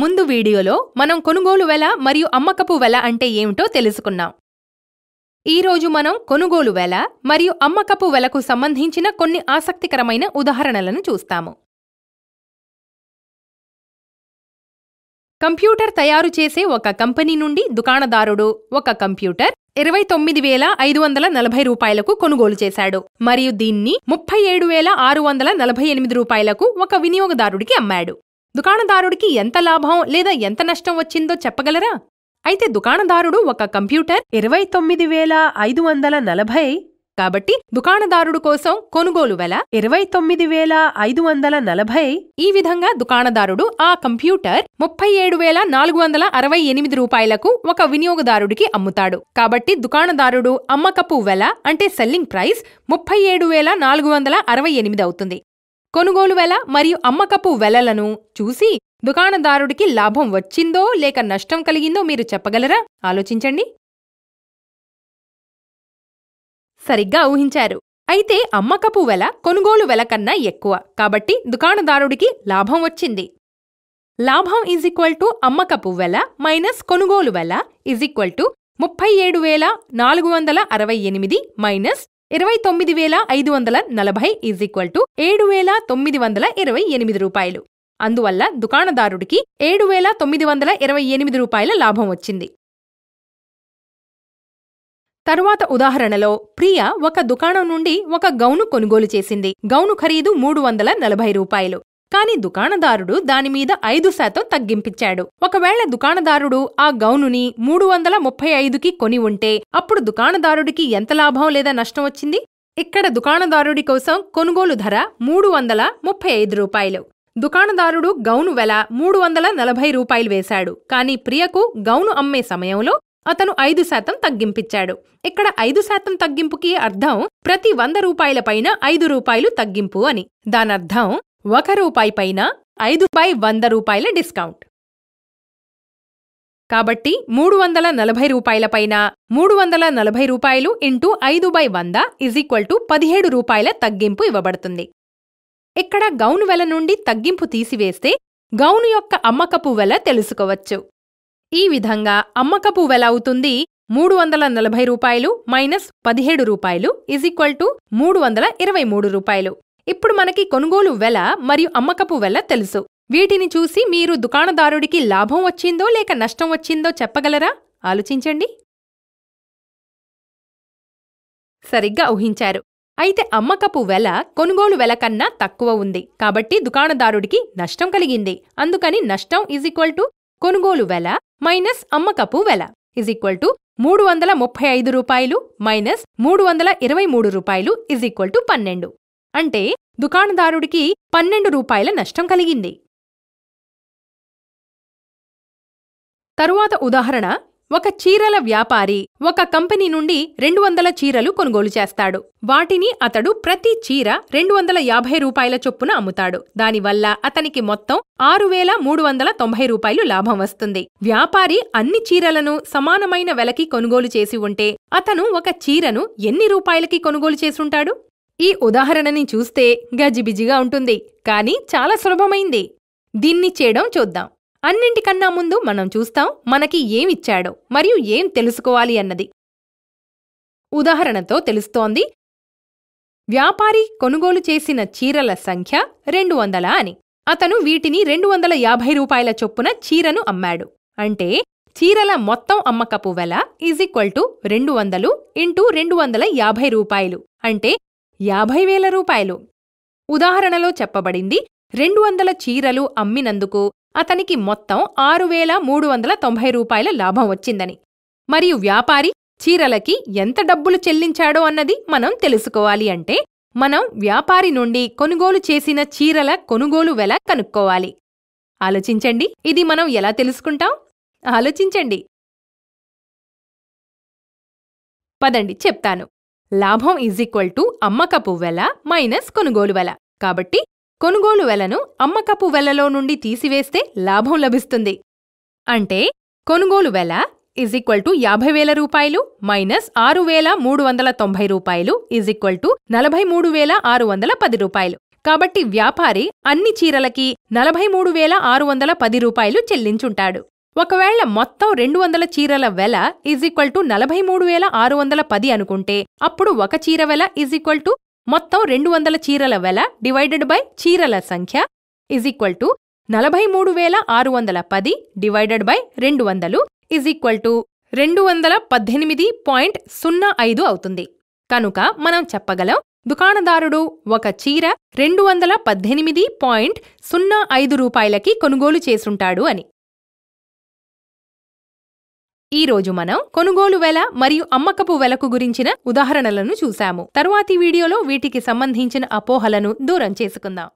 ముందు వీడియోలో మనం కొనుగోలు వెల మరియు అమ్మకపు వెల అంటే ఏమిటో తెలుసుకున్నాం ఈరోజు మనం కొనుగోలు వెల మరియు అమ్మకపు వెలకు సంబంధించిన కొన్ని ఆసక్తికరమైన ఉదాహరణలను చూస్తాము కంప్యూటర్ తయారు చేసే ఒక కంపెనీ నుండి దుకాణదారుడు ఒక కంప్యూటర్ ఇరవై తొమ్మిది వేల ఐదు వందల నలభై రూపాయలకు కొనుగోలు చేశాడు మరియు దీన్ని ముప్పై ఏడు వేల ఆరు వందల నలభై ఎనిమిది రూపాయలకు ఒక వినియోగదారుడికి అమ్మాడు దుకాణదారుడికి ఎంత లాభం లేదా ఎంత నష్టం వచ్చిందో చెప్పగలరా అయితే దుకాణదారుడు ఒక కంప్యూటర్ ఇరవై తొమ్మిది వేల ఐదు వందల నలభై కాబట్టి దుకాణదారుడు కోసం కొనుగోలు వెల ఇరవై తొమ్మిది వేల ఐదు వందల నలభై ఈ విధంగా దుకాణదారుడు ఆ కంప్యూటర్ ముప్పై ఏడు వేల నాలుగు వందల అరవై ఎనిమిది రూపాయలకు ఒక వినియోగదారుడికి అమ్ముతాడు కాబట్టి దుకాణదారుడు అమ్మకపు వెల అంటే సెల్లింగ్ ప్రైస్ ముప్పై ఏడు వేల నాలుగు వందల అరవై ఎనిమిది అవుతుంది కొనుగోలు వెల మరియు అమ్మకపు వెలలను చూసి దుకాణదారుడికి లాభం వచ్చిందో లేక నష్టం కలిగిందో మీరు చెప్పగలరా ఆలోచించండి సరిగ్గా ఊహించారు అయితే అమ్మకపు వెల కొనుగోలు వెల కన్నా ఎక్కువ కాబట్టి దుకాణదారుడికి లాభం వచ్చింది లాభం ఈజ్ ఈక్వల్ టు అమ్మకపు వెల మైనస్ కొనుగోలు వెల ఈజ్ ఈక్వల్ టు ముప్పై ఏడు వేల నాలుగు వందల అరవై ఎనిమిది మైనస్ ఇరవై తొమ్మిది వేల ఐదు వందల నలభై ఈజ్ ఈక్వల్ టు ఏడు వేల తొమ్మిది వందల ఇరవై ఎనిమిది రూపాయలు అందువల్ల దుకాణదారుడికి ఏడు వేల తొమ్మిది వందల ఇరవై ఎనిమిది రూపాయల లాభం వచ్చింది తరువాత ఉదాహరణలో ప్రియ ఒక దుకాణం నుండి ఒక గౌను కొనుగోలు చేసింది గౌను ఖరీదు మూడు వందల నలభై రూపాయలు కానీ దుకాణదారుడు దానిమీద ఐదు శాతం తగ్గింపించాడు ఒకవేళ దుకాణదారుడు ఆ గౌనుని మూడు వందల ముప్పై ఐదుకి కొని ఉంటే అప్పుడు దుకాణదారుడికి ఎంత లాభం లేదా నష్టం వచ్చింది ఇక్కడ దుకాణదారుడి కోసం కొనుగోలు ధర మూడు వందల ముప్పై ఐదు రూపాయలు దుకాణదారుడు గౌను వెల మూడు వందల నలభై రూపాయలు వేశాడు కానీ ప్రియకు గౌను అమ్మే సమయంలో అతను ఐదు శాతం తగ్గింపించాడు ఇక్కడ ఐదు శాతం తగ్గింపుకి అర్థం ప్రతి వంద రూపాయల పైన ఐదు రూపాయలు తగ్గింపు అని దానర్థం ఒక రూపాయి పైన ఐదు బై వంద రూపాయల డిస్కౌంట్ కాబట్టి మూడు వందల నలభై రూపాయల పైన మూడు వందల నలభై రూపాయలు ఇంటూ ఐదు బై వంద ఇజ్ ఈక్వల్ టు పదిహేడు రూపాయల తగ్గింపు ఇవ్వబడుతుంది ఇక్కడ గౌను వెల నుండి తగ్గింపు తీసివేస్తే గౌను యొక్క అమ్మకపు వెల తెలుసుకోవచ్చు ఈ విధంగా అమ్మకపు వెల అవుతుంది మూడు వందల నలభై రూపాయలు మైనస్ పదిహేడు రూపాయలు ఇజ్ ఈక్వల్ టు మూడు వందల ఇరవై మూడు రూపాయలు ఇప్పుడు మనకి కొనుగోలు వెల మరియు అమ్మకపు వెల తెలుసు వీటిని చూసి మీరు దుకాణదారుడికి లాభం వచ్చిందో లేక నష్టం వచ్చిందో చెప్పగలరా ఆలోచించండి సరిగ్గా ఊహించారు అయితే అమ్మకపు వెల కొనుగోలు వెల కన్నా తక్కువ ఉంది కాబట్టి దుకాణదారుడికి నష్టం కలిగింది అందుకని నష్టం ఈజ్ ఈక్వల్ టు కొనుగోలు వెల మైనస్ అమ్మకపు వెల ఈజ్ ఈక్వల్ టు మూడు వందల ముప్పై ఐదు రూపాయలు మైనస్ మూడు వందల ఇరవై మూడు రూపాయలు ఈజ్ ఈక్వల్ టు పన్నెండు అంటే దుకాణదారుడికి పన్నెండు రూపాయల నష్టం కలిగింది తరువాత ఉదాహరణ ఒక చీరల వ్యాపారి ఒక కంపెనీ నుండి రెండు వందల చీరలు కొనుగోలు చేస్తాడు వాటిని అతడు ప్రతి చీర రెండు వందల యాభై రూపాయల చొప్పున అమ్ముతాడు దానివల్ల అతనికి మొత్తం ఆరు వేల మూడు వందల తొంభై రూపాయలు లాభం వస్తుంది వ్యాపారి అన్ని చీరలను సమానమైన వెలకి కొనుగోలు చేసి ఉంటే అతను ఒక చీరను ఎన్ని రూపాయలకి కొనుగోలు చేసుంటాడు ఈ ఉదాహరణని చూస్తే గజిబిజిగా ఉంటుంది కానీ చాలా సులభమైంది దీన్ని చేయడం చూద్దాం అన్నింటికన్నా ముందు మనం చూస్తాం మనకి ఏమిచ్చాడో మరియు ఏం తెలుసుకోవాలి అన్నది ఉదాహరణతో తెలుస్తోంది వ్యాపారి కొనుగోలు చేసిన చీరల సంఖ్య రెండు వందల అని అతను వీటిని రెండు వందల యాభై రూపాయల చొప్పున చీరను అమ్మాడు అంటే చీరల మొత్తం అమ్మకపు వెల ఈజ్ ఈక్వల్ టు రెండు వందలు ఇంటూ రెండు వందల యాభై రూపాయలు అంటే యాభై వేల రూపాయలు ఉదాహరణలో చెప్పబడింది రెండు వందల చీరలు అమ్మినందుకు అతనికి మొత్తం ఆరు వేల మూడు వందల తొంభై రూపాయల లాభం వచ్చిందని మరియు వ్యాపారి చీరలకి ఎంత డబ్బులు చెల్లించాడో అన్నది మనం తెలుసుకోవాలి అంటే మనం వ్యాపారి నుండి కొనుగోలు చేసిన చీరల కొనుగోలు వెల కనుక్కోవాలి ఆలోచించండి ఇది మనం ఎలా తెలుసుకుంటాం ఆలోచించండి పదండి చెప్తాను లాభం ఈజ్ ఈక్వల్ టు అమ్మకపు వెల మైనస్ కొనుగోలు వెల కాబట్టి కొనుగోలు వెలను అమ్మకపు వెలలో నుండి తీసివేస్తే లాభం లభిస్తుంది అంటే కొనుగోలు వెల ఈజ్ ఈక్వల్ టు యాభై వేల రూపాయలు మైనస్ ఆరు వేల మూడు వందల తొంభై రూపాయలు ఈజ్ ఈక్వల్ టు నలభై మూడు వేల ఆరు వందల పది రూపాయలు కాబట్టి వ్యాపారి అన్ని చీరలకి నలభై మూడు వేల ఆరు వందల పది రూపాయలు చెల్లించుంటాడు ఒకవేళ మొత్తం రెండు వందల చీరల వెల ఈజ్ ఈక్వల్ టు నలభై మూడు వేల ఆరు వందల పది అనుకుంటే అప్పుడు ఒక చీర వెల ఈజ్ ఈక్వల్ టు మొత్తం రెండు వందల చీరల వెల డివైడెడ్ బై చీరల సంఖ్య ఈజ్ ఈక్వల్ టు నలభై మూడు వేల ఆరు వందల పది డివైడెడ్ బై రెండు వందలు ఈజ్ ఈక్వల్ టు రెండు వందల పద్దెనిమిది పాయింట్ సున్నా ఐదు అవుతుంది కనుక మనం చెప్పగలం దుకాణదారుడు ఒక చీర రెండు వందల పద్దెనిమిది పాయింట్ సున్నా ఐదు రూపాయలకి కొనుగోలు చేసుంటాడు అని ఈ రోజు మనం కొనుగోలు వెల మరియు అమ్మకపు వెలకు గురించిన ఉదాహరణలను చూశాము తరువాతి వీడియోలో వీటికి సంబంధించిన అపోహలను దూరం చేసుకుందాం